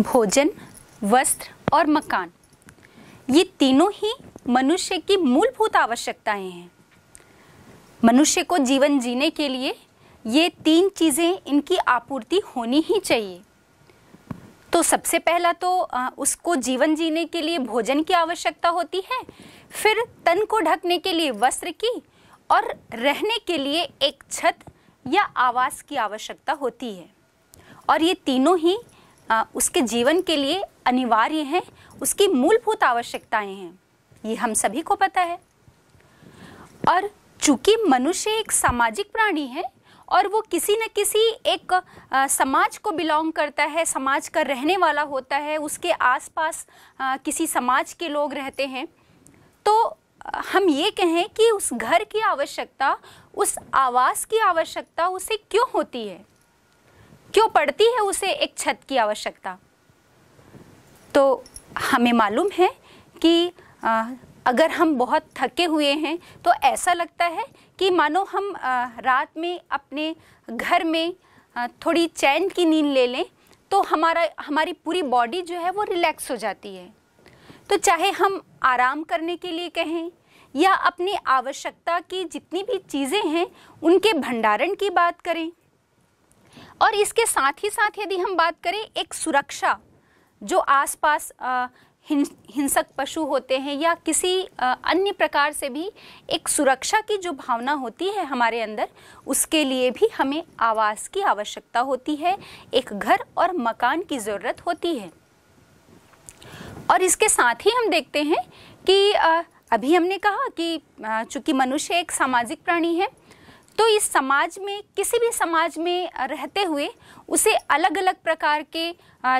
भोजन वस्त्र और मकान ये तीनों ही मनुष्य की मूलभूत आवश्यकताएं हैं मनुष्य को जीवन जीने के लिए ये तीन चीज़ें इनकी आपूर्ति होनी ही चाहिए तो सबसे पहला तो उसको जीवन जीने के लिए भोजन की आवश्यकता होती है फिर तन को ढकने के लिए वस्त्र की और रहने के लिए एक छत या आवास की आवश्यकता होती है और ये तीनों ही उसके जीवन के लिए अनिवार्य हैं उसकी मूलभूत आवश्यकताएं हैं ये हम सभी को पता है और चूंकि मनुष्य एक सामाजिक प्राणी है और वो किसी न किसी एक आ, समाज को बिलोंग करता है समाज का रहने वाला होता है उसके आसपास आ, किसी समाज के लोग रहते हैं तो हम ये कहें कि उस घर की आवश्यकता उस आवास की आवश्यकता उसे क्यों होती है क्यों पड़ती है उसे एक छत की आवश्यकता तो हमें मालूम है कि आ, अगर हम बहुत थके हुए हैं तो ऐसा लगता है कि मानो हम आ, रात में अपने घर में आ, थोड़ी चैन की नींद ले लें तो हमारा हमारी पूरी बॉडी जो है वो रिलैक्स हो जाती है तो चाहे हम आराम करने के लिए कहें या अपनी आवश्यकता की जितनी भी चीज़ें हैं उनके भंडारण की बात करें और इसके साथ ही साथ यदि हम बात करें एक सुरक्षा जो आसपास हिंसक पशु होते हैं या किसी अन्य प्रकार से भी एक सुरक्षा की जो भावना होती है हमारे अंदर उसके लिए भी हमें आवास की आवश्यकता होती है एक घर और मकान की ज़रूरत होती है और इसके साथ ही हम देखते हैं कि अभी हमने कहा कि चूंकि मनुष्य एक सामाजिक प्राणी है तो इस समाज में किसी भी समाज में रहते हुए उसे अलग अलग प्रकार के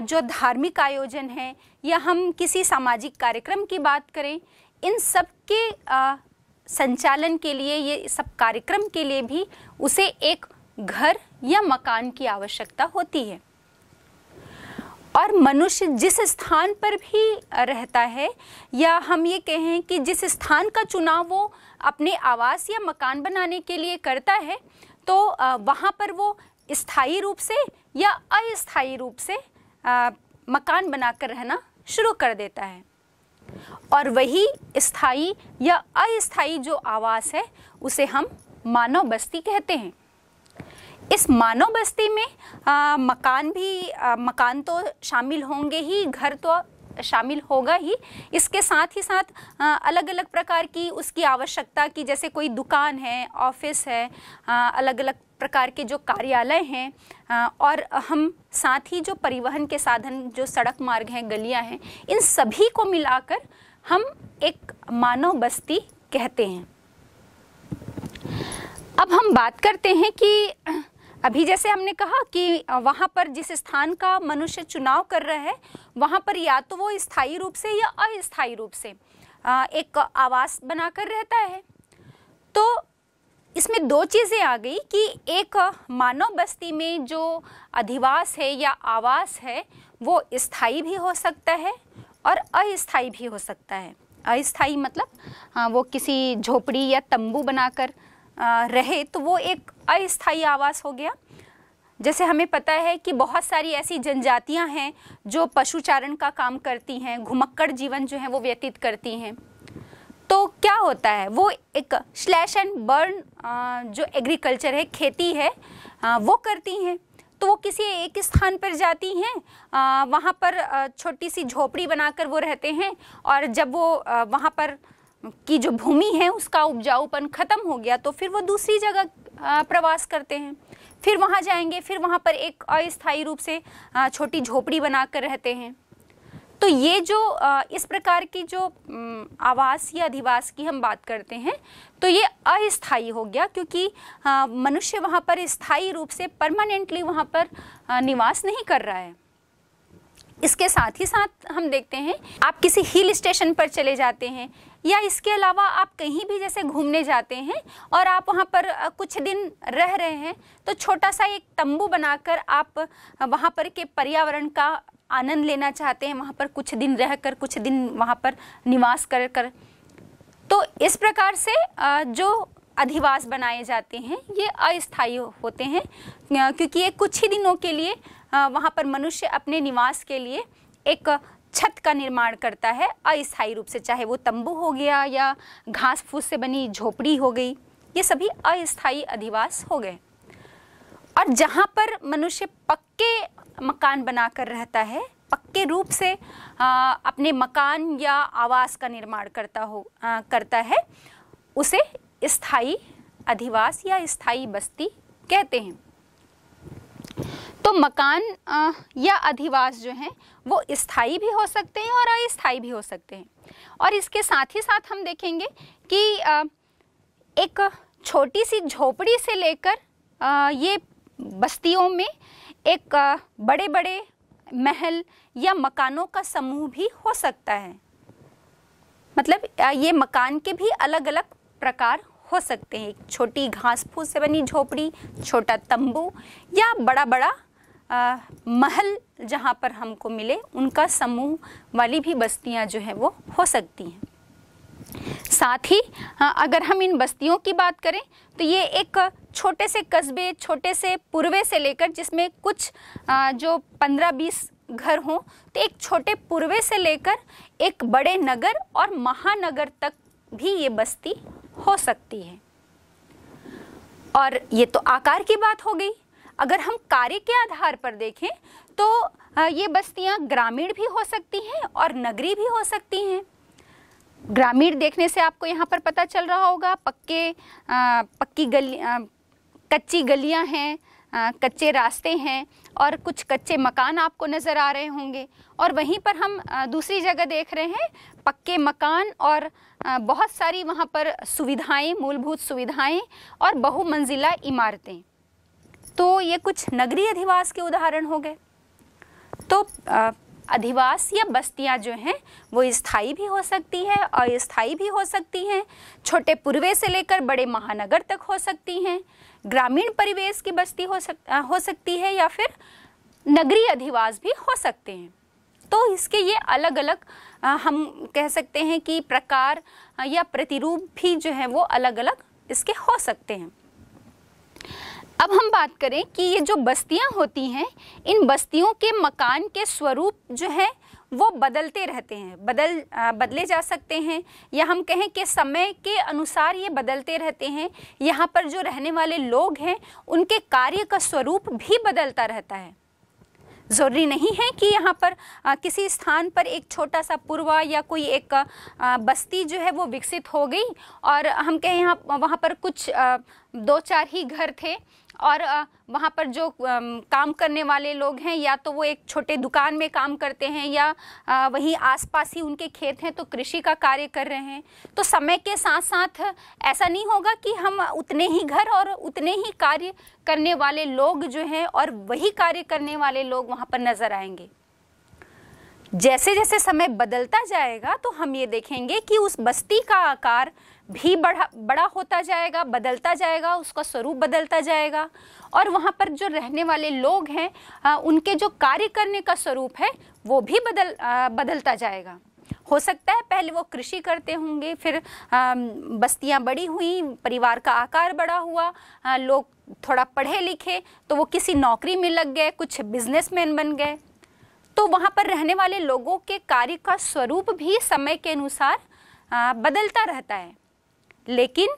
जो धार्मिक आयोजन हैं या हम किसी सामाजिक कार्यक्रम की बात करें इन सब के संचालन के लिए ये सब कार्यक्रम के लिए भी उसे एक घर या मकान की आवश्यकता होती है और मनुष्य जिस स्थान पर भी रहता है या हम ये कहें कि जिस स्थान का चुनाव वो अपने आवास या मकान बनाने के लिए करता है तो वहाँ पर वो स्थायी रूप से या अस्थायी रूप से मकान बनाकर रहना शुरू कर देता है और वही स्थायी या अस्थायी जो आवास है उसे हम मानव बस्ती कहते हैं इस मानव बस्ती में आ, मकान भी आ, मकान तो शामिल होंगे ही घर तो शामिल होगा ही इसके साथ ही साथ अलग अलग प्रकार की उसकी आवश्यकता की जैसे कोई दुकान है ऑफिस है अलग अलग प्रकार के जो कार्यालय हैं और हम साथ ही जो परिवहन के साधन जो सड़क मार्ग हैं गलियां हैं इन सभी को मिलाकर हम एक मानव बस्ती कहते हैं अब हम बात करते हैं कि अभी जैसे हमने कहा कि वहाँ पर जिस स्थान का मनुष्य चुनाव कर रहा है वहाँ पर या तो वो स्थायी रूप से या अस्थायी रूप से एक आवास बनाकर रहता है तो इसमें दो चीज़ें आ गई कि एक मानव बस्ती में जो अधिवास है या आवास है वो स्थायी भी हो सकता है और अस्थायी भी हो सकता है अस्थायी मतलब हाँ, वो किसी झोपड़ी या तंबू बनाकर रहे तो वो एक अस्थायी आवास हो गया जैसे हमें पता है कि बहुत सारी ऐसी जनजातियां हैं जो पशुचारण का काम करती हैं घुमक्कड़ जीवन जो है वो व्यतीत करती हैं तो क्या होता है वो एक स्लैश एंड बर्न जो एग्रीकल्चर है खेती है वो करती हैं तो वो किसी एक स्थान पर जाती हैं वहाँ पर छोटी सी झोपड़ी बनाकर वो रहते हैं और जब वो वहाँ पर की जो भूमि है उसका उपजाऊपन ख़त्म हो गया तो फिर वो दूसरी जगह प्रवास करते हैं फिर वहाँ जाएंगे फिर वहाँ पर एक अस्थायी रूप से छोटी झोपड़ी बनाकर रहते हैं तो ये जो इस प्रकार की जो आवास या अधिवास की हम बात करते हैं तो ये अस्थाई हो गया क्योंकि मनुष्य वहाँ पर स्थायी रूप से परमानेंटली वहाँ पर निवास नहीं कर रहा है इसके साथ ही साथ हम देखते हैं आप किसी हिल स्टेशन पर चले जाते हैं या इसके अलावा आप कहीं भी जैसे घूमने जाते हैं और आप वहाँ पर कुछ दिन रह रहे हैं तो छोटा सा एक तंबू बनाकर आप वहाँ पर के पर्यावरण का आनंद लेना चाहते हैं वहाँ पर कुछ दिन रह कर कुछ दिन वहाँ पर निवास कर कर तो इस प्रकार से जो अधिवास बनाए जाते हैं ये अस्थायी होते हैं क्योंकि ये कुछ ही दिनों के लिए वहाँ पर मनुष्य अपने निवास के लिए एक छत का निर्माण करता है अस्थायी रूप से चाहे वो तंबू हो गया या घास फूस से बनी झोपड़ी हो गई ये सभी अस्थायी अधिवास हो गए और जहाँ पर मनुष्य पक्के मकान बनाकर रहता है पक्के रूप से आ, अपने मकान या आवास का निर्माण करता हो आ, करता है उसे स्थाई अधिवास या स्थाई बस्ती कहते हैं तो मकान या अधिवास जो हैं वो स्थायी भी हो सकते हैं और अस्थाई भी हो सकते हैं और इसके साथ ही साथ हम देखेंगे कि एक छोटी सी झोपड़ी से लेकर ये बस्तियों में एक बड़े बड़े महल या मकानों का समूह भी हो सकता है मतलब ये मकान के भी अलग अलग प्रकार हो सकते हैं एक छोटी घास फूस से बनी झोपड़ी छोटा तंबू या बड़ा बड़ा आ, महल जहाँ पर हमको मिले उनका समूह वाली भी बस्तियाँ जो है वो हो सकती हैं साथ ही अगर हम इन बस्तियों की बात करें तो ये एक छोटे से कस्बे छोटे से पूर्वे से लेकर जिसमें कुछ जो पंद्रह बीस घर हों तो एक छोटे पूर्वे से लेकर एक बड़े नगर और महानगर तक भी ये बस्ती हो सकती है और ये तो आकार की बात हो गई अगर हम कार्य के आधार पर देखें तो ये बस्तियाँ ग्रामीण भी हो सकती हैं और नगरी भी हो सकती हैं ग्रामीण देखने से आपको यहाँ पर पता चल रहा होगा पक्के पक्की गली कच्ची गलियाँ हैं आ, कच्चे रास्ते हैं और कुछ कच्चे मकान आपको नज़र आ रहे होंगे और वहीं पर हम आ, दूसरी जगह देख रहे हैं पक्के मकान और आ, बहुत सारी वहाँ पर सुविधाएं मूलभूत सुविधाएं और बहुमंजिला इमारतें तो ये कुछ नगरीय अधिवास के उदाहरण हो गए तो अधिवास या बस्तियां जो हैं वो स्थायी भी हो सकती हैं और स्थायी भी हो सकती हैं छोटे पूर्वे से लेकर बड़े महानगर तक हो सकती हैं ग्रामीण परिवेश की बस्ती हो सक हो सकती है या फिर नगरीय अधिवास भी हो सकते हैं तो इसके ये अलग अलग हम कह सकते हैं कि प्रकार या प्रतिरूप भी जो है वो अलग अलग इसके हो सकते हैं अब हम बात करें कि ये जो बस्तियाँ होती हैं इन बस्तियों के मकान के स्वरूप जो है वो बदलते रहते हैं बदल आ, बदले जा सकते हैं या हम कहें कि समय के अनुसार ये बदलते रहते हैं यहाँ पर जो रहने वाले लोग हैं उनके कार्य का स्वरूप भी बदलता रहता है ज़रूरी नहीं है कि यहाँ पर आ, किसी स्थान पर एक छोटा सा पुरवा या कोई एक आ, बस्ती जो है वो विकसित हो गई और हम कहें यहाँ वहाँ पर कुछ आ, दो चार ही घर थे और वहाँ पर जो काम करने वाले लोग हैं या तो वो एक छोटे दुकान में काम करते हैं या वहीं आसपास ही उनके खेत हैं तो कृषि का कार्य कर रहे हैं तो समय के साथ साथ ऐसा नहीं होगा कि हम उतने ही घर और उतने ही कार्य करने वाले लोग जो हैं और वही कार्य करने वाले लोग वहाँ पर नज़र आएंगे जैसे जैसे समय बदलता जाएगा तो हम ये देखेंगे कि उस बस्ती का आकार भी बढ़ा बड़ा होता जाएगा बदलता जाएगा उसका स्वरूप बदलता जाएगा और वहाँ पर जो रहने वाले लोग हैं उनके जो कार्य करने का स्वरूप है वो भी बदल बदलता जाएगा हो सकता है पहले वो कृषि करते होंगे फिर बस्तियाँ बड़ी हुई परिवार का आकार बड़ा हुआ लोग थोड़ा पढ़े लिखे तो वो किसी नौकरी में लग गए कुछ बिजनेसमैन बन गए तो वहाँ पर रहने वाले लोगों के कार्य का स्वरूप भी समय के अनुसार बदलता रहता है लेकिन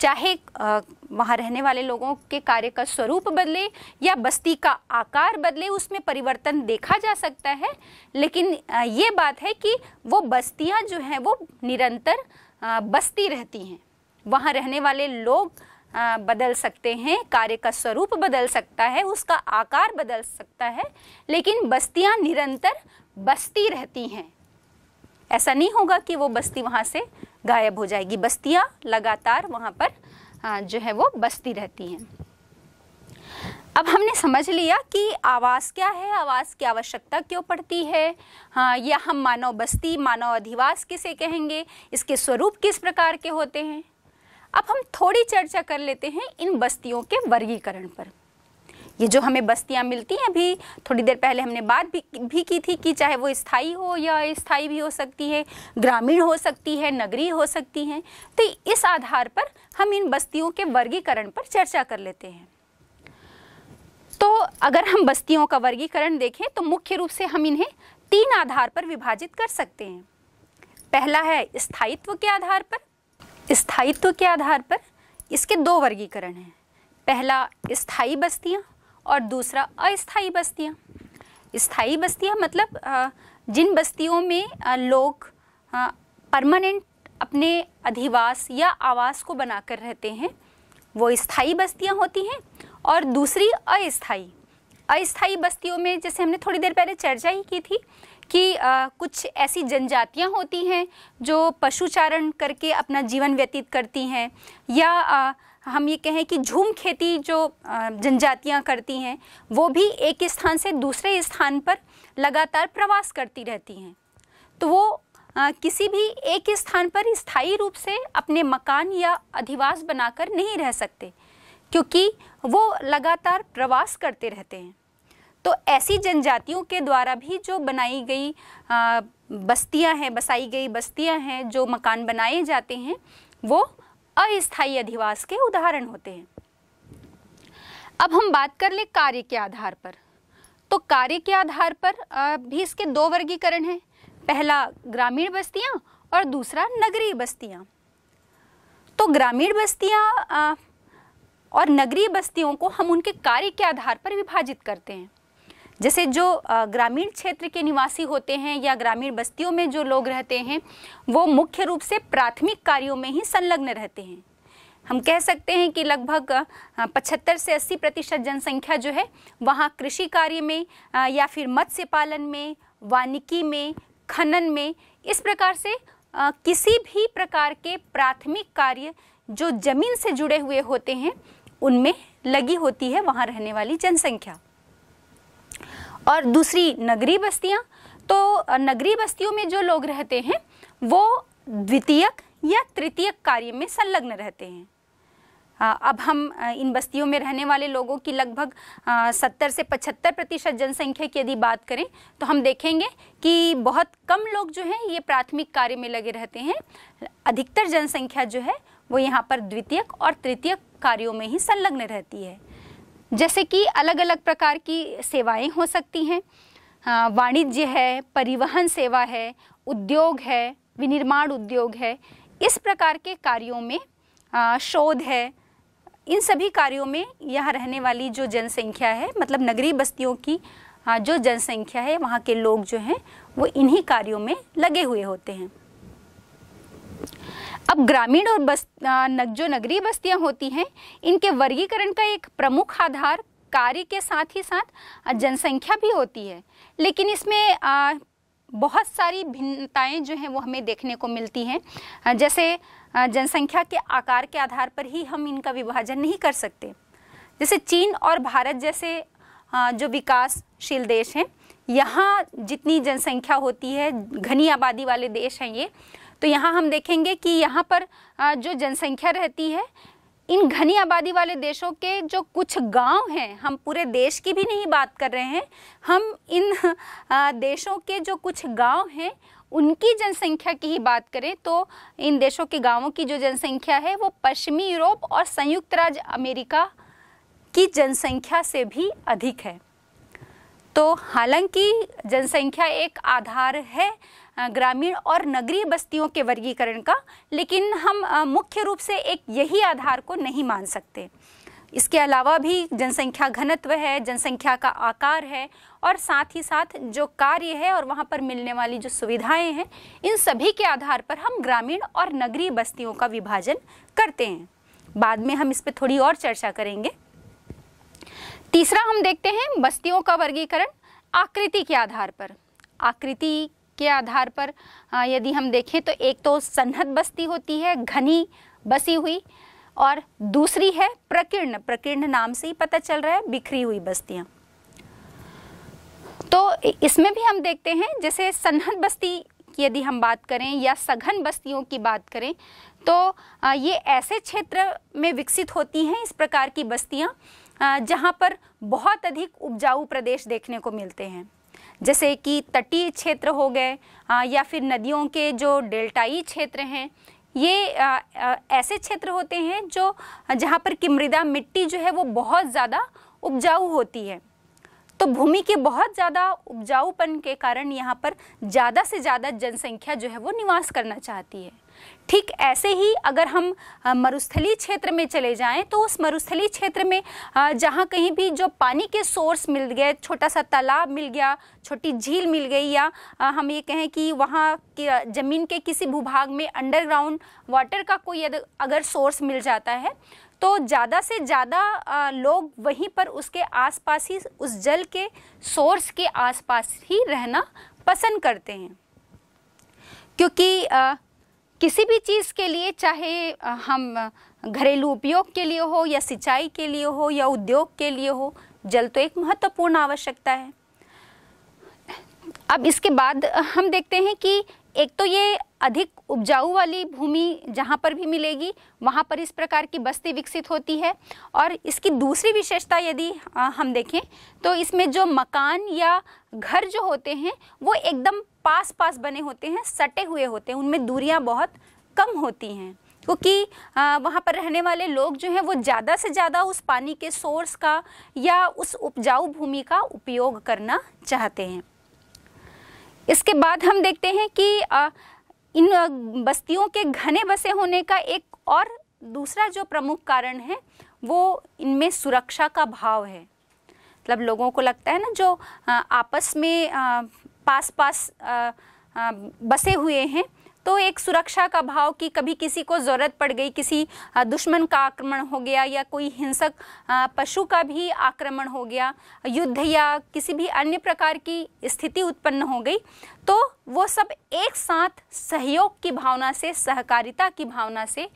चाहे वहाँ रहने वाले लोगों के कार्य का स्वरूप बदले या बस्ती का आकार बदले उसमें परिवर्तन देखा जा सकता है लेकिन ये बात है कि वो बस्तियाँ जो हैं वो निरंतर बस्ती रहती हैं वहाँ रहने वाले लोग बदल सकते हैं कार्य का स्वरूप बदल सकता है उसका आकार बदल सकता है लेकिन बस्तियाँ निरंतर बस्ती रहती हैं ऐसा नहीं होगा कि वो बस्ती वहाँ से गायब हो जाएगी बस्तियाँ लगातार वहाँ पर जो है वो बस्ती रहती हैं अब हमने समझ लिया कि आवास क्या है आवास की आवश्यकता क्यों पड़ती है हाँ या हम मानव बस्ती मानव अधिवास किसे कहेंगे इसके स्वरूप किस प्रकार के होते हैं अब हम थोड़ी चर्चा कर लेते हैं इन बस्तियों के वर्गीकरण पर ये जो हमें बस्तियाँ मिलती हैं अभी थोड़ी देर पहले हमने बात भी भी की थी कि चाहे वो स्थाई हो या स्थाई भी हो सकती है ग्रामीण हो सकती है नगरीय हो सकती हैं तो इस आधार पर हम इन बस्तियों के वर्गीकरण पर चर्चा कर लेते हैं तो अगर हम बस्तियों का वर्गीकरण देखें तो मुख्य रूप से हम इन्हें तीन आधार पर विभाजित कर सकते हैं पहला है स्थायित्व के आधार पर स्थायित्व के आधार पर इसके दो वर्गीकरण हैं पहला स्थायी बस्तियाँ और दूसरा अस्थाई बस्तियाँ स्थाई बस्तियाँ मतलब जिन बस्तियों में लोग परमानेंट अपने अधिवास या आवास को बनाकर रहते हैं वो स्थाई बस्तियाँ होती हैं और दूसरी अस्थाई अस्थाई बस्तियों में जैसे हमने थोड़ी देर पहले चर्चा ही की थी कि आ, कुछ ऐसी जनजातियाँ होती हैं जो पशुचारण करके अपना जीवन व्यतीत करती हैं या आ, हम ये कहें कि झूम खेती जो जनजातियाँ करती हैं वो भी एक स्थान से दूसरे स्थान पर लगातार प्रवास करती रहती हैं तो वो किसी भी एक स्थान पर स्थायी रूप से अपने मकान या अधिवास बनाकर नहीं रह सकते क्योंकि वो लगातार प्रवास करते रहते हैं तो ऐसी जनजातियों के द्वारा भी जो बनाई गई बस्तियां हैं बसाई गई बस्तियां हैं जो मकान बनाए जाते हैं वो अस्थायी अधिवास के उदाहरण होते हैं अब हम बात कर ले कार्य के आधार पर तो कार्य के आधार पर भी इसके दो वर्गीकरण हैं पहला ग्रामीण बस्तियां और दूसरा नगरीय बस्तियां तो ग्रामीण बस्तियां और नगरीय बस्तियों को हम उनके कार्य के आधार पर विभाजित करते हैं जैसे जो ग्रामीण क्षेत्र के निवासी होते हैं या ग्रामीण बस्तियों में जो लोग रहते हैं वो मुख्य रूप से प्राथमिक कार्यों में ही संलग्न रहते हैं हम कह सकते हैं कि लगभग पचहत्तर से अस्सी प्रतिशत जनसंख्या जो है वहाँ कृषि कार्य में या फिर मत्स्य पालन में वानिकी में खनन में इस प्रकार से किसी भी प्रकार के प्राथमिक कार्य जो जमीन से जुड़े हुए होते हैं उनमें लगी होती है वहाँ रहने वाली जनसंख्या और दूसरी नगरीय बस्तियाँ तो नगरीय बस्तियों में जो लोग रहते हैं वो द्वितीयक या तृतीयक कार्य में संलग्न रहते हैं अब हम इन बस्तियों में रहने वाले लोगों की लगभग 70 से 75 प्रतिशत जनसंख्या की यदि बात करें तो हम देखेंगे कि बहुत कम लोग जो हैं ये प्राथमिक कार्य में लगे रहते हैं अधिकतर जनसंख्या जो है वो यहाँ पर द्वितीयक और तृतीयक कार्यों में ही संलग्न रहती है जैसे कि अलग अलग प्रकार की सेवाएं हो सकती हैं हाँ, वाणिज्य है परिवहन सेवा है उद्योग है विनिर्माण उद्योग है इस प्रकार के कार्यों में आ, शोध है इन सभी कार्यों में यहाँ रहने वाली जो जनसंख्या है मतलब नगरीय बस्तियों की जो जनसंख्या है वहाँ के लोग जो हैं वो इन्हीं कार्यों में लगे हुए होते हैं अब ग्रामीण और बस जो नगरीय बस्तियां होती हैं इनके वर्गीकरण का एक प्रमुख आधार कार्य के साथ ही साथ जनसंख्या भी होती है लेकिन इसमें आ, बहुत सारी भिन्नताएं जो हैं वो हमें देखने को मिलती हैं जैसे जनसंख्या के आकार के आधार पर ही हम इनका विभाजन नहीं कर सकते जैसे चीन और भारत जैसे जो विकासशील देश हैं यहाँ जितनी जनसंख्या होती है घनी आबादी वाले देश हैं ये तो यहाँ हम देखेंगे कि यहाँ पर जो जनसंख्या रहती है इन घनी आबादी वाले देशों के जो कुछ गांव हैं हम पूरे देश की भी नहीं बात कर रहे हैं हम इन देशों के जो कुछ गांव हैं उनकी जनसंख्या की ही बात करें तो इन देशों के गांवों की जो जनसंख्या है वो पश्चिमी यूरोप और संयुक्त राज्य अमेरिका की जनसंख्या से भी अधिक है तो हालांकि जनसंख्या एक आधार है ग्रामीण और नगरीय बस्तियों के वर्गीकरण का लेकिन हम मुख्य रूप से एक यही आधार को नहीं मान सकते इसके अलावा भी जनसंख्या घनत्व है जनसंख्या का आकार है और साथ ही साथ जो कार्य है और वहाँ पर मिलने वाली जो सुविधाएं हैं इन सभी के आधार पर हम ग्रामीण और नगरीय बस्तियों का विभाजन करते हैं बाद में हम इस पर थोड़ी और चर्चा करेंगे तीसरा हम देखते हैं बस्तियों का वर्गीकरण आकृति के आधार पर आकृति के आधार पर यदि हम देखें तो एक तो सन्नत बस्ती होती है घनी बसी हुई और दूसरी है प्रकीर्ण प्रकीर्ण नाम से ही पता चल रहा है बिखरी हुई बस्तियाँ तो इसमें भी हम देखते हैं जैसे सन्नत बस्ती की यदि हम बात करें या सघन बस्तियों की बात करें तो ये ऐसे क्षेत्र में विकसित होती हैं इस प्रकार की बस्तियाँ जहाँ पर बहुत अधिक उपजाऊ प्रदेश देखने को मिलते हैं जैसे कि तटीय क्षेत्र हो गए या फिर नदियों के जो डेल्टाई क्षेत्र हैं ये आ, आ, ऐसे क्षेत्र होते हैं जो जहाँ पर कि मृदा मिट्टी जो है वो बहुत ज़्यादा उपजाऊ होती है तो भूमि के बहुत ज़्यादा उपजाऊपन के कारण यहाँ पर ज़्यादा से ज़्यादा जनसंख्या जो है वो निवास करना चाहती है ठीक ऐसे ही अगर हम मरुस्थली क्षेत्र में चले जाएं तो उस मरुस्थली क्षेत्र में जहाँ कहीं भी जो पानी के सोर्स मिल गए छोटा सा तालाब मिल गया छोटी झील मिल गई या हम ये कहें कि वहाँ के ज़मीन के किसी भूभाग में अंडरग्राउंड वाटर का कोई अगर सोर्स मिल जाता है तो ज़्यादा से ज़्यादा लोग वहीं पर उसके आसपास ही उस जल के सोर्स के आसपास ही रहना पसंद करते हैं क्योंकि किसी भी चीज़ के लिए चाहे हम घरेलू उपयोग के लिए हो या सिंचाई के लिए हो या उद्योग के लिए हो जल तो एक महत्वपूर्ण आवश्यकता है अब इसके बाद हम देखते हैं कि एक तो ये अधिक उपजाऊ वाली भूमि जहाँ पर भी मिलेगी वहाँ पर इस प्रकार की बस्ती विकसित होती है और इसकी दूसरी विशेषता यदि हम देखें तो इसमें जो मकान या घर जो होते हैं वो एकदम पास पास बने होते हैं सटे हुए होते हैं उनमें दूरियाँ बहुत कम होती हैं क्योंकि वहाँ पर रहने वाले लोग जो हैं वो ज़्यादा से ज़्यादा उस पानी के सोर्स का या उस उपजाऊ भूमि का उपयोग करना चाहते हैं इसके बाद हम देखते हैं कि इन बस्तियों के घने बसे होने का एक और दूसरा जो प्रमुख कारण है वो इनमें सुरक्षा का भाव है मतलब लोगों को लगता है ना जो आपस में पास पास आ, आ, बसे हुए हैं तो एक सुरक्षा का भाव कि कभी किसी को ज़रूरत पड़ गई किसी दुश्मन का आक्रमण हो गया या कोई हिंसक पशु का भी आक्रमण हो गया युद्ध या किसी भी अन्य प्रकार की स्थिति उत्पन्न हो गई तो वो सब एक साथ सहयोग की भावना से सहकारिता की भावना से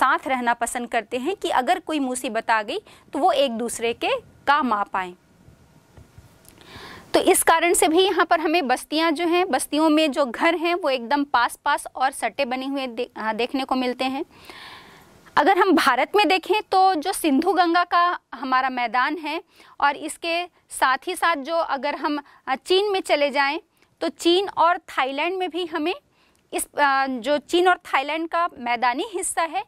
साथ रहना पसंद करते हैं कि अगर कोई मुसीबत आ गई तो वो एक दूसरे के काम आ पाएँ तो इस कारण से भी यहाँ पर हमें बस्तियाँ जो हैं बस्तियों में जो घर हैं वो एकदम पास पास और सटे बने हुए दे, हाँ, देखने को मिलते हैं अगर हम भारत में देखें तो जो सिंधु गंगा का हमारा मैदान है और इसके साथ ही साथ जो अगर हम चीन में चले जाएं तो चीन और थाईलैंड में भी हमें इस जो चीन और थाईलैंड का मैदानी हिस्सा है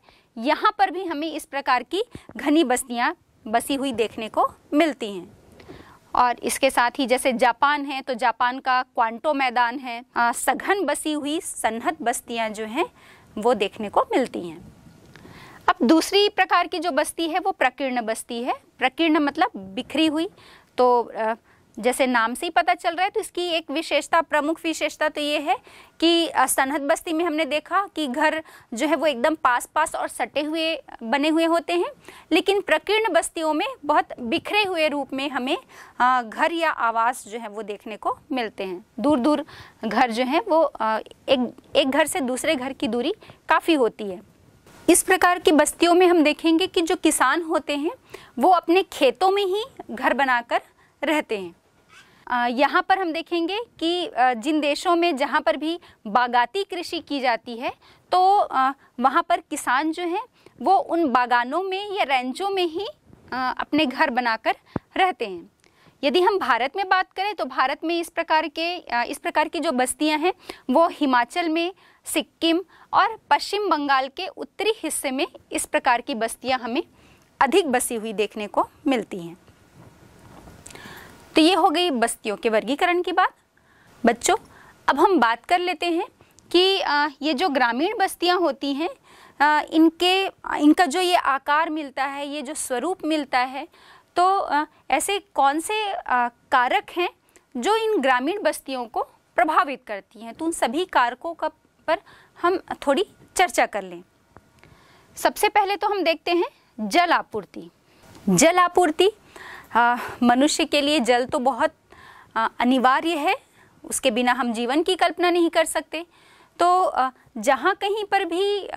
यहाँ पर भी हमें इस प्रकार की घनी बस्तियाँ बसी हुई देखने को मिलती हैं और इसके साथ ही जैसे जापान है तो जापान का क्वांटो मैदान है आ, सघन बसी हुई सन्नत बस्तियाँ जो हैं वो देखने को मिलती हैं अब दूसरी प्रकार की जो बस्ती है वो प्रकीर्ण बस्ती है प्रकीर्ण मतलब बिखरी हुई तो जैसे नाम से ही पता चल रहा है तो इसकी एक विशेषता प्रमुख विशेषता तो ये है कि सनहद बस्ती में हमने देखा कि घर जो है वो एकदम पास पास और सटे हुए बने हुए होते हैं लेकिन प्रकीर्ण बस्तियों में बहुत बिखरे हुए रूप में हमें घर या आवास जो है वो देखने को मिलते हैं दूर दूर घर जो है वो एक एक घर से दूसरे घर की दूरी काफ़ी होती है इस प्रकार की बस्तियों में हम देखेंगे कि जो किसान होते हैं वो अपने खेतों में ही घर बनाकर रहते हैं यहाँ पर हम देखेंगे कि जिन देशों में जहाँ पर भी बागाती कृषि की जाती है तो वहाँ पर किसान जो हैं वो उन बागानों में या रेंचों में ही अपने घर बनाकर रहते हैं यदि हम भारत में बात करें तो भारत में इस प्रकार के इस प्रकार की जो बस्तियां हैं वो हिमाचल में सिक्किम और पश्चिम बंगाल के उत्तरी हिस्से में इस प्रकार की बस्तियां हमें अधिक बसी हुई देखने को मिलती हैं तो ये हो गई बस्तियों के वर्गीकरण की बात बच्चों अब हम बात कर लेते हैं कि ये जो ग्रामीण बस्तियाँ होती हैं इनके इनका जो ये आकार मिलता है ये जो स्वरूप मिलता है तो ऐसे कौन से कारक हैं जो इन ग्रामीण बस्तियों को प्रभावित करती हैं तो उन सभी कारकों का पर हम थोड़ी चर्चा कर लें सबसे पहले तो हम देखते हैं जल आपूर्ति जल आपूर्ति मनुष्य के लिए जल तो बहुत अनिवार्य है उसके बिना हम जीवन की कल्पना नहीं कर सकते तो जहाँ कहीं पर भी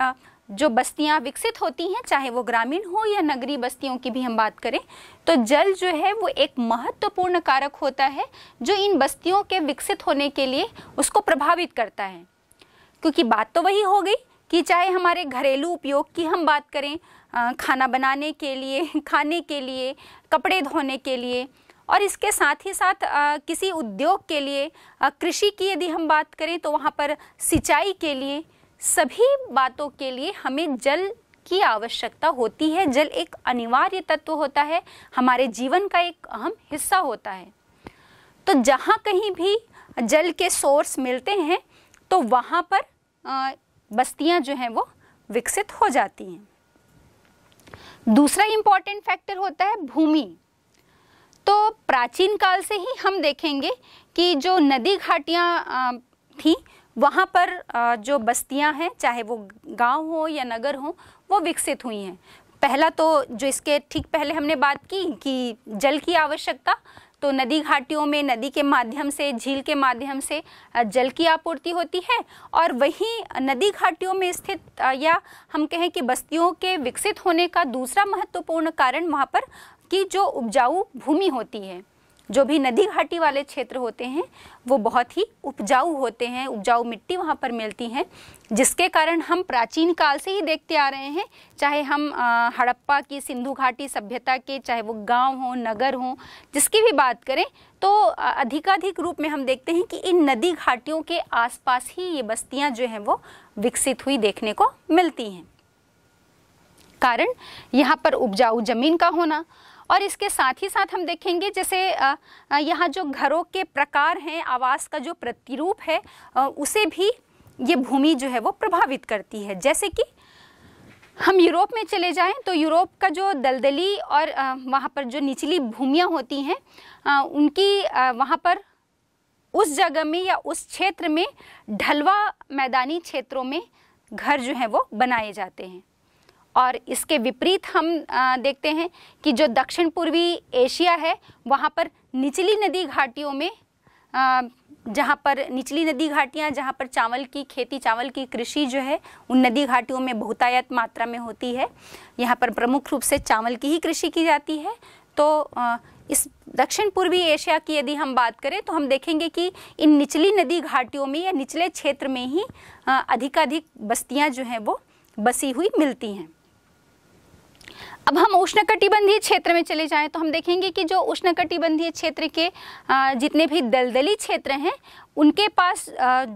जो बस्तियाँ विकसित होती हैं चाहे वो ग्रामीण हो या नगरीय बस्तियों की भी हम बात करें तो जल जो है वो एक महत्वपूर्ण कारक होता है जो इन बस्तियों के विकसित होने के लिए उसको प्रभावित करता है क्योंकि बात तो वही हो गई कि चाहे हमारे घरेलू उपयोग की हम बात करें खाना बनाने के लिए खाने के लिए कपड़े धोने के लिए और इसके साथ ही साथ किसी उद्योग के लिए कृषि की यदि हम बात करें तो वहाँ पर सिंचाई के लिए सभी बातों के लिए हमें जल की आवश्यकता होती है जल एक अनिवार्य तत्व होता है हमारे जीवन का एक अहम हिस्सा होता है तो जहाँ कहीं भी जल के सोर्स मिलते हैं तो वहाँ पर बस्तियां जो हैं वो विकसित हो जाती हैं दूसरा इम्पॉर्टेंट फैक्टर होता है भूमि तो प्राचीन काल से ही हम देखेंगे कि जो नदी घाटियाँ थी वहाँ पर जो बस्तियाँ हैं चाहे वो गांव हो या नगर हो वो विकसित हुई हैं पहला तो जो इसके ठीक पहले हमने बात की कि जल की आवश्यकता तो नदी घाटियों में नदी के माध्यम से झील के माध्यम से जल की आपूर्ति होती है और वहीं नदी घाटियों में स्थित या हम कहें कि बस्तियों के विकसित होने का दूसरा महत्वपूर्ण कारण वहाँ पर कि जो उपजाऊ भूमि होती है जो भी नदी घाटी वाले क्षेत्र होते हैं वो बहुत ही उपजाऊ होते हैं उपजाऊ मिट्टी वहाँ पर मिलती हैं जिसके कारण हम प्राचीन काल से ही देखते आ रहे हैं चाहे हम हड़प्पा की सिंधु घाटी सभ्यता के चाहे वो गांव हो नगर हो जिसकी भी बात करें तो अधिकाधिक रूप में हम देखते हैं कि इन नदी घाटियों के आसपास ही ये बस्तियाँ जो हैं वो विकसित हुई देखने को मिलती हैं कारण यहाँ पर उपजाऊ जमीन का होना और इसके साथ ही साथ हम देखेंगे जैसे यहाँ जो घरों के प्रकार हैं आवास का जो प्रतिरूप है उसे भी ये भूमि जो है वो प्रभावित करती है जैसे कि हम यूरोप में चले जाएं तो यूरोप का जो दलदली और वहाँ पर जो निचली भूमियाँ होती हैं उनकी वहाँ पर उस जगह में या उस क्षेत्र में ढलवा मैदानी क्षेत्रों में घर जो हैं वो बनाए जाते हैं और इसके विपरीत हम देखते हैं कि जो दक्षिण पूर्वी एशिया है वहाँ पर निचली नदी घाटियों में जहाँ पर निचली नदी घाटियाँ जहाँ पर चावल की खेती चावल की कृषि जो है उन नदी घाटियों में बहुतायत मात्रा में होती है यहाँ पर प्रमुख रूप से चावल की ही कृषि की जाती है तो इस दक्षिण पूर्वी एशिया की यदि हम बात करें तो हम देखेंगे कि इन निचली नदी घाटियों में या निचले क्षेत्र में ही अधिकाधिक बस्तियाँ जो हैं वो बसी हुई मिलती हैं अब हम उष्णकटिबंधीय क्षेत्र में चले जाएं तो हम देखेंगे कि जो उष्णकटिबंधीय क्षेत्र के जितने भी दलदली क्षेत्र हैं उनके पास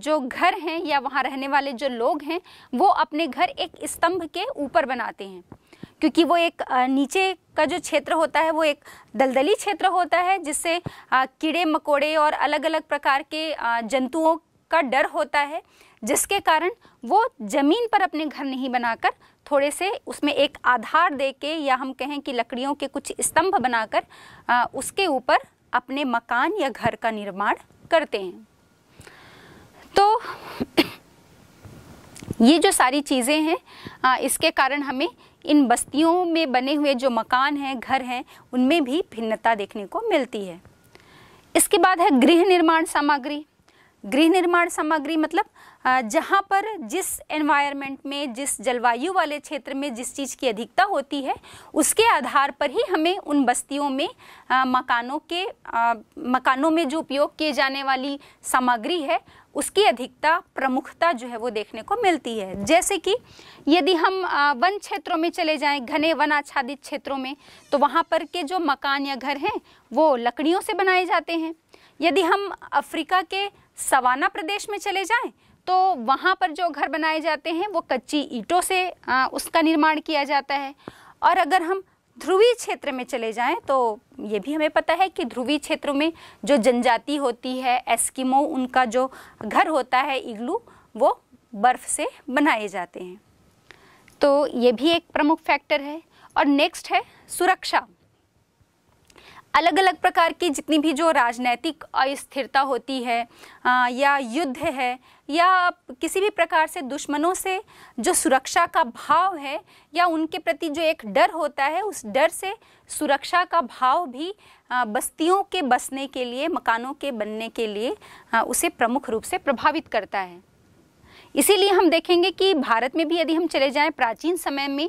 जो घर हैं या वहाँ रहने वाले जो लोग हैं वो अपने घर एक स्तंभ के ऊपर बनाते हैं क्योंकि वो एक नीचे का जो क्षेत्र होता है वो एक दलदली क्षेत्र होता है जिससे कीड़े मकोड़े और अलग अलग प्रकार के जंतुओं का डर होता है जिसके कारण वो ज़मीन पर अपने घर नहीं बनाकर थोड़े से उसमें एक आधार दे के या हम कहें कि लकड़ियों के कुछ स्तंभ बनाकर उसके ऊपर अपने मकान या घर का निर्माण करते हैं तो ये जो सारी चीज़ें हैं इसके कारण हमें इन बस्तियों में बने हुए जो मकान हैं घर हैं उनमें भी भिन्नता देखने को मिलती है इसके बाद है गृह निर्माण सामग्री गृह निर्माण सामग्री मतलब जहाँ पर जिस एनवायरनमेंट में जिस जलवायु वाले क्षेत्र में जिस चीज़ की अधिकता होती है उसके आधार पर ही हमें उन बस्तियों में आ, मकानों के आ, मकानों में जो उपयोग किए जाने वाली सामग्री है उसकी अधिकता प्रमुखता जो है वो देखने को मिलती है जैसे कि यदि हम वन क्षेत्रों में चले जाएं घने वन आच्छादित क्षेत्रों में तो वहाँ पर के जो मकान या घर हैं वो लकड़ियों से बनाए जाते हैं यदि हम अफ्रीका के सवाना प्रदेश में चले जाएं तो वहाँ पर जो घर बनाए जाते हैं वो कच्ची ईंटों से आ, उसका निर्माण किया जाता है और अगर हम ध्रुवीय क्षेत्र में चले जाएं तो ये भी हमें पता है कि ध्रुवीय क्षेत्र में जो जनजाति होती है एस्किमो उनका जो घर होता है इग्लू वो बर्फ़ से बनाए जाते हैं तो ये भी एक प्रमुख फैक्टर है और नेक्स्ट है सुरक्षा अलग अलग प्रकार की जितनी भी जो राजनैतिक अस्थिरता होती है या युद्ध है या किसी भी प्रकार से दुश्मनों से जो सुरक्षा का भाव है या उनके प्रति जो एक डर होता है उस डर से सुरक्षा का भाव भी बस्तियों के बसने के लिए मकानों के बनने के लिए उसे प्रमुख रूप से प्रभावित करता है इसीलिए हम देखेंगे कि भारत में भी यदि हम चले जाएं प्राचीन समय में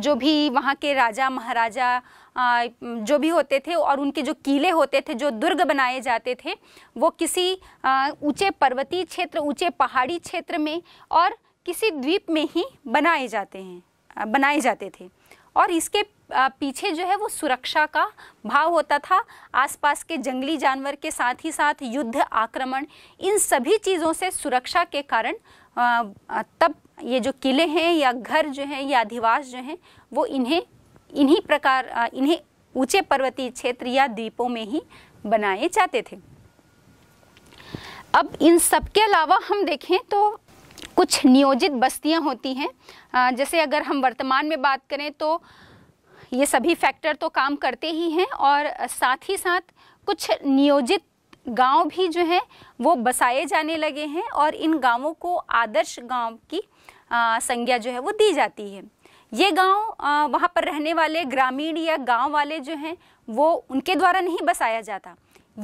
जो भी वहाँ के राजा महाराजा जो भी होते थे और उनके जो किले होते थे जो दुर्ग बनाए जाते थे वो किसी ऊंचे पर्वतीय क्षेत्र ऊंचे पहाड़ी क्षेत्र में और किसी द्वीप में ही बनाए जाते हैं बनाए जाते थे और इसके पीछे जो है वो सुरक्षा का भाव होता था आसपास के जंगली जानवर के साथ ही साथ युद्ध आक्रमण इन सभी चीज़ों से सुरक्षा के कारण तब ये जो किले हैं या घर जो हैं या अधिवास जो हैं वो इन्हें इन्हीं प्रकार इन्हें ऊंचे पर्वतीय क्षेत्र या द्वीपों में ही बनाए जाते थे अब इन सब के अलावा हम देखें तो कुछ नियोजित बस्तियां होती हैं जैसे अगर हम वर्तमान में बात करें तो ये सभी फैक्टर तो काम करते ही हैं और साथ ही साथ कुछ नियोजित गांव भी जो हैं वो बसाए जाने लगे हैं और इन गांवों को आदर्श गांव की संज्ञा जो है वो दी जाती है ये गांव वहाँ पर रहने वाले ग्रामीण या गांव वाले जो हैं वो उनके द्वारा नहीं बसाया जाता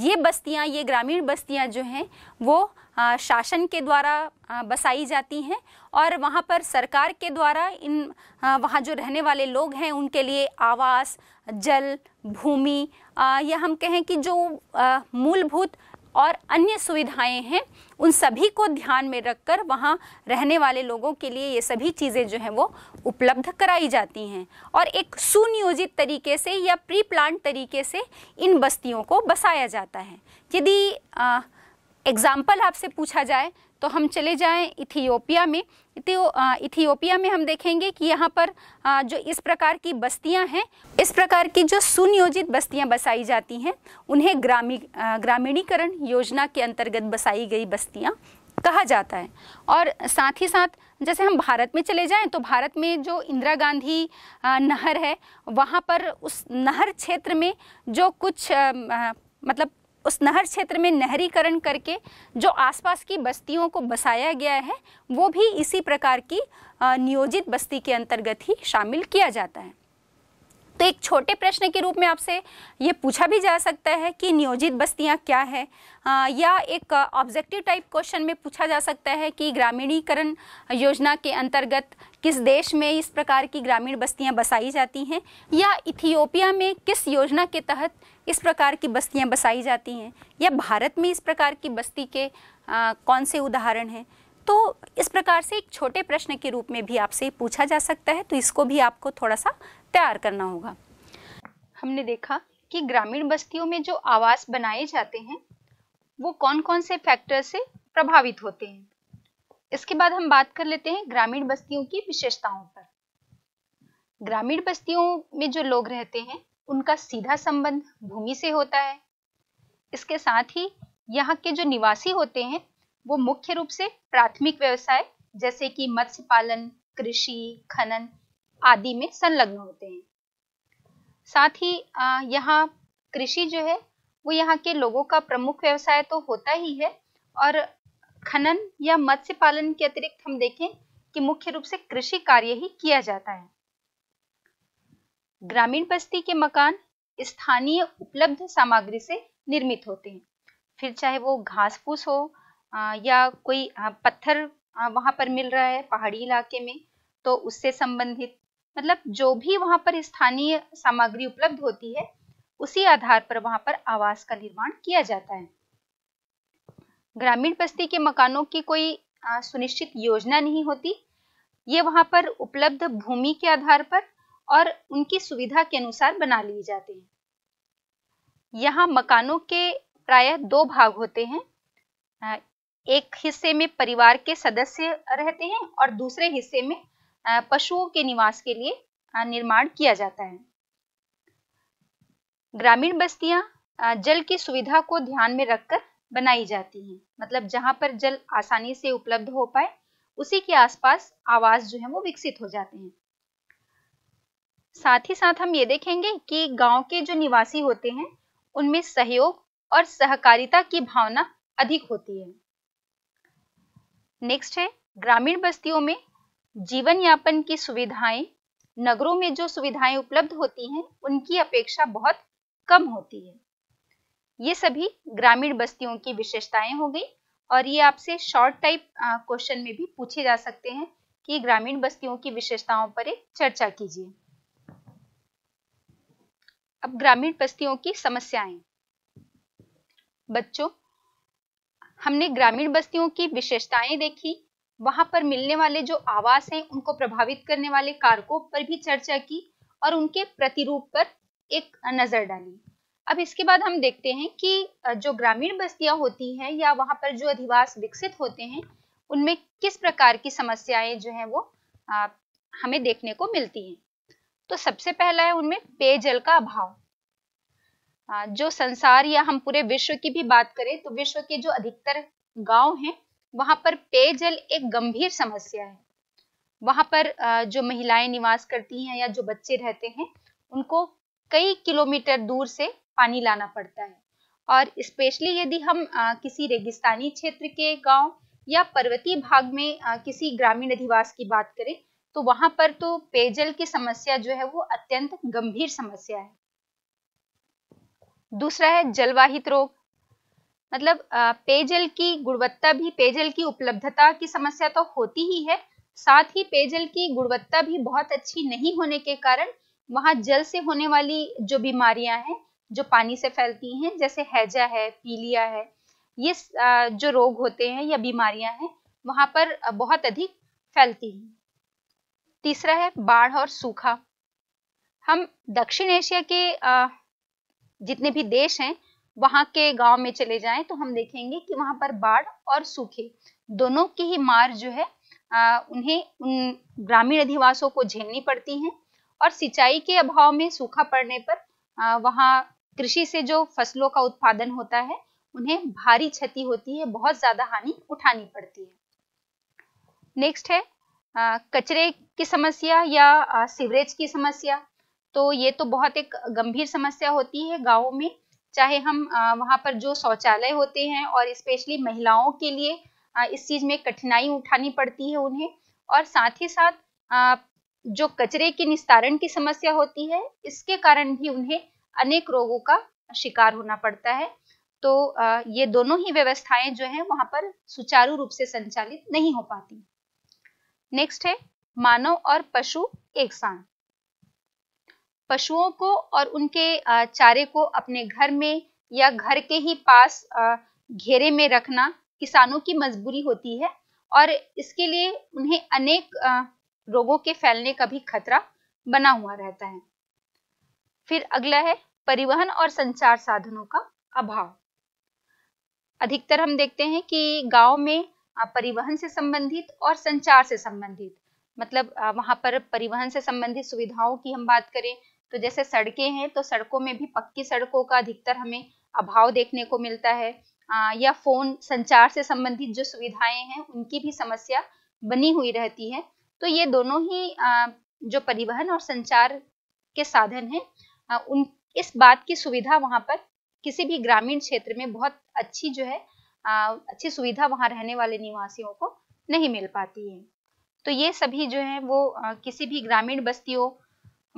ये बस्तियाँ ये ग्रामीण बस्तियाँ जो हैं वो आ, शासन के द्वारा आ, बसाई जाती हैं और वहाँ पर सरकार के द्वारा इन वहाँ जो रहने वाले लोग हैं उनके लिए आवास जल भूमि या हम कहें कि जो मूलभूत और अन्य सुविधाएं हैं उन सभी को ध्यान में रखकर वहाँ रहने वाले लोगों के लिए ये सभी चीज़ें जो हैं वो उपलब्ध कराई जाती हैं और एक सुनियोजित तरीके से या प्री प्लान तरीके से इन बस्तियों को बसाया जाता है यदि एग्जाम्पल आपसे पूछा जाए तो हम चले जाएं इथियोपिया में इथियो, इथियोपिया में हम देखेंगे कि यहाँ पर जो इस प्रकार की बस्तियाँ हैं इस प्रकार की जो सुनियोजित बस्तियाँ बसाई जाती हैं उन्हें ग्रामी ग्रामीणीकरण योजना के अंतर्गत बसाई गई बस्तियाँ कहा जाता है और साथ ही साथ जैसे हम भारत में चले जाएं तो भारत में जो इंदिरा गांधी नहर है वहाँ पर उस नहर क्षेत्र में जो कुछ आ, मतलब उस नहर क्षेत्र में नहरीकरण करके जो आसपास की बस्तियों को बसाया गया है वो भी इसी प्रकार की नियोजित बस्ती के अंतर्गत ही शामिल किया जाता है तो एक छोटे प्रश्न के रूप में आपसे ये पूछा भी जा सकता है कि नियोजित बस्तियाँ क्या है आ, या एक ऑब्जेक्टिव टाइप क्वेश्चन में पूछा जा सकता है कि ग्रामीणीकरण योजना के अंतर्गत किस देश में इस प्रकार की ग्रामीण बस्तियाँ बसाई जाती हैं या इथियोपिया में किस योजना के तहत इस प्रकार की बस्तियाँ बसाई जाती हैं या भारत में इस प्रकार की बस्ती के आ, कौन से उदाहरण हैं तो इस प्रकार से एक छोटे प्रश्न के रूप में भी आपसे पूछा जा सकता है तो इसको भी आपको थोड़ा सा तैयार करना होगा हमने देखा कि ग्रामीण बस्तियों में जो आवास बनाए जाते हैं वो कौन कौन से फैक्टर से प्रभावित होते हैं इसके बाद हम बात कर लेते हैं ग्रामीण बस्तियों की विशेषताओं पर ग्रामीण बस्तियों में जो लोग रहते हैं उनका सीधा संबंध भूमि से होता है इसके साथ ही यहाँ के जो निवासी होते हैं वो मुख्य रूप से प्राथमिक व्यवसाय जैसे कि मत्स्य पालन कृषि खनन आदि में संलग्न होते हैं साथ ही यहाँ कृषि जो है वो यहाँ के लोगों का प्रमुख व्यवसाय तो होता ही है और खनन या मत्स्य पालन के अतिरिक्त हम देखें कि मुख्य रूप से कृषि कार्य ही किया जाता है ग्रामीण बस्ती के मकान स्थानीय उपलब्ध सामग्री से निर्मित होते हैं फिर चाहे वो घास फूस हो या कोई पत्थर वहाँ पर मिल रहा है पहाड़ी इलाके में तो उससे संबंधित मतलब जो भी वहाँ पर स्थानीय सामग्री उपलब्ध होती है उसी आधार पर वहाँ पर आवास का निर्माण किया जाता है ग्रामीण बस्ती के मकानों की कोई सुनिश्चित योजना नहीं होती ये वहाँ पर उपलब्ध भूमि के आधार पर और उनकी सुविधा के अनुसार बना लिए जाते हैं यहाँ मकानों के प्राय दो भाग होते हैं एक हिस्से में परिवार के सदस्य रहते हैं और दूसरे हिस्से में पशुओं के निवास के लिए निर्माण किया जाता है ग्रामीण बस्तियां जल की सुविधा को ध्यान में रखकर बनाई जाती हैं मतलब जहां पर जल आसानी से उपलब्ध हो पाए उसी के आसपास आवास जो है वो विकसित हो जाते हैं साथ ही साथ हम ये देखेंगे कि गांव के जो निवासी होते हैं उनमें सहयोग और सहकारिता की भावना अधिक होती है नेक्स्ट है ग्रामीण बस्तियों में जीवन यापन की सुविधाएं नगरों में जो सुविधाएं उपलब्ध होती हैं उनकी अपेक्षा बहुत कम होती है ये सभी ग्रामीण बस्तियों की विशेषताएं हो गई और ये आपसे शॉर्ट टाइप क्वेश्चन में भी पूछे जा सकते हैं कि ग्रामीण बस्तियों की विशेषताओं पर एक चर्चा कीजिए अब ग्रामीण बस्तियों की समस्याएं बच्चों हमने ग्रामीण बस्तियों की विशेषताएं देखी वहां पर मिलने वाले जो आवास हैं उनको प्रभावित करने वाले कारकों पर भी चर्चा की और उनके प्रतिरूप पर एक नजर डाली अब इसके बाद हम देखते हैं कि जो ग्रामीण बस्तियां होती हैं या वहां पर जो अधिवास विकसित होते हैं उनमें किस प्रकार की समस्याएं जो हैं वो आ, हमें देखने को मिलती हैं तो सबसे पहला है उनमें पेयजल का अभाव हाँ, जो संसार या हम पूरे विश्व की भी बात करें तो विश्व के जो अधिकतर गांव हैं वहां पर पेयजल एक गंभीर समस्या है वहां पर जो महिलाएं निवास करती हैं या जो बच्चे रहते हैं उनको कई किलोमीटर दूर से पानी लाना पड़ता है और स्पेशली यदि हम किसी रेगिस्तानी क्षेत्र के गांव या पर्वतीय भाग में किसी ग्रामीण अधिवास की बात करें तो वहां पर तो पेयजल की समस्या जो है वो अत्यंत गंभीर समस्या है दूसरा है जलवाहित रोग मतलब पेयजल की गुणवत्ता भी पेयजल की उपलब्धता की समस्या तो होती ही है साथ ही पेयजल की गुणवत्ता भी बहुत अच्छी नहीं होने के कारण वहाँ जल से होने वाली जो बीमारियां हैं जो पानी से फैलती हैं जैसे हैजा है पीलिया है ये जो रोग होते हैं या बीमारियां हैं वहां पर बहुत अधिक फैलती हैं तीसरा है बाढ़ और सूखा हम दक्षिण एशिया के जितने भी देश हैं वहां के गांव में चले जाएं तो हम देखेंगे कि वहां पर बाढ़ और सूखे दोनों की ही मार जो है आ, उन्हें उन ग्रामीण अधिवासों को झेलनी पड़ती है और सिंचाई के अभाव में सूखा पड़ने पर आ, वहां कृषि से जो फसलों का उत्पादन होता है उन्हें भारी क्षति होती है बहुत ज्यादा हानि उठानी पड़ती है नेक्स्ट है कचरे की समस्या या सीवरेज की समस्या तो ये तो बहुत एक गंभीर समस्या होती है गाँव में चाहे हम वहाँ पर जो शौचालय होते हैं और स्पेशली महिलाओं के लिए इस चीज़ में कठिनाई उठानी पड़ती है उन्हें और साथ ही साथ जो कचरे के निस्तारण की समस्या होती है इसके कारण भी उन्हें अनेक रोगों का शिकार होना पड़ता है तो ये दोनों ही व्यवस्थाएं जो है वहां पर सुचारू रूप से संचालित नहीं हो पाती नेक्स्ट है मानव और पशु एक साथ पशुओं को और उनके चारे को अपने घर में या घर के ही पास घेरे में रखना किसानों की मजबूरी होती है और इसके लिए उन्हें अनेक रोगों के फैलने का भी खतरा बना हुआ रहता है फिर अगला है परिवहन और संचार साधनों का अभाव अधिकतर हम देखते हैं कि गांव में परिवहन से संबंधित और संचार से संबंधित मतलब वहां पर परिवहन से संबंधित सुविधाओं की हम बात करें तो जैसे सड़कें हैं तो सड़कों में भी पक्की सड़कों का अधिकतर हमें अभाव देखने को मिलता है आ, या फोन संचार से संबंधित जो सुविधाएं हैं उनकी भी समस्या बनी हुई रहती है तो ये दोनों ही आ, जो परिवहन और संचार के साधन हैं उन इस बात की सुविधा वहाँ पर किसी भी ग्रामीण क्षेत्र में बहुत अच्छी जो है आ, अच्छी सुविधा वहाँ रहने वाले निवासियों को नहीं मिल पाती है तो ये सभी जो है वो आ, किसी भी ग्रामीण बस्तियों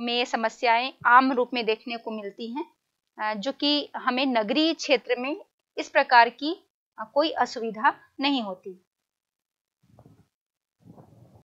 में समस्याएं आम रूप में देखने को मिलती हैं जो कि हमें नगरीय क्षेत्र में इस प्रकार की कोई असुविधा नहीं होती